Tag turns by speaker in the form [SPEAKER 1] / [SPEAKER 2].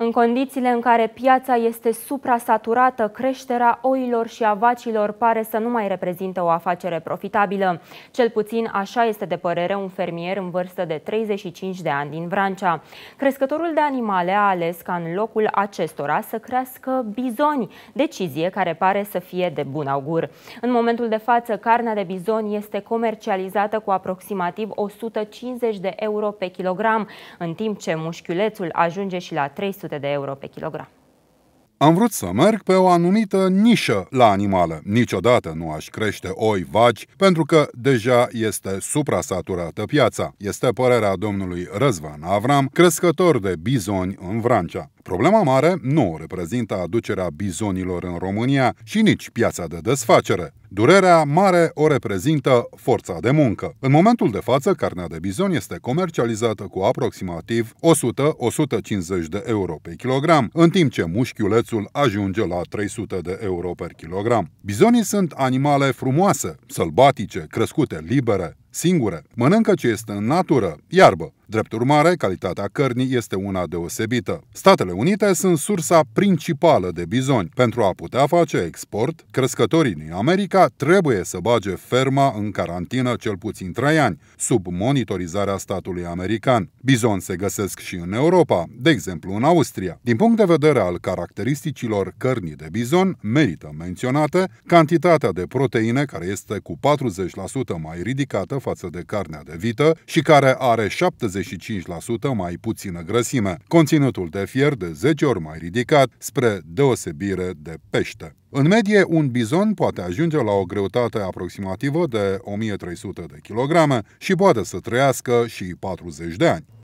[SPEAKER 1] În condițiile în care piața este suprasaturată, creșterea oilor și a vacilor pare să nu mai reprezintă o afacere profitabilă. Cel puțin așa este de părere un fermier în vârstă de 35 de ani din Vrancea. Crescătorul de animale a ales ca în locul acestora să crească bizoni, decizie care pare să fie de bun augur. În momentul de față, carnea de bizon este comercializată cu aproximativ 150 de euro pe kilogram, în timp ce mușchiulețul ajunge și la 300 300 de euro pe kilogram.
[SPEAKER 2] Am vrut să merg pe o anumită nișă la animale. Niciodată nu aș crește oi vaci, pentru că deja este suprasaturată piața. Este părerea domnului Răzvan Avram, crescător de bizoni în Vrancea. Problema mare nu o reprezintă aducerea bizonilor în România și nici piața de desfacere. Durerea mare o reprezintă forța de muncă. În momentul de față, carnea de bizon este comercializată cu aproximativ 100-150 de euro pe kilogram, în timp ce mușchiulețul ajunge la 300 de euro per kilogram. Bizonii sunt animale frumoase, sălbatice, crescute libere, singure. Mănâncă ce este în natură, iarbă, Drept urmare, calitatea cărnii este una deosebită. Statele Unite sunt sursa principală de bizoni. Pentru a putea face export, crescătorii din America trebuie să bage ferma în carantină cel puțin 3 ani, sub monitorizarea statului american. Bizon se găsesc și în Europa, de exemplu în Austria. Din punct de vedere al caracteristicilor cărnii de bizon, merită menționate cantitatea de proteine care este cu 40% mai ridicată față de carnea de vită și care are 70 mai puțină grăsime, conținutul de fier de 10 ori mai ridicat, spre deosebire de pește. În medie, un bizon poate ajunge la o greutate aproximativă de 1300 de kilograme și poate să trăiască și 40 de ani.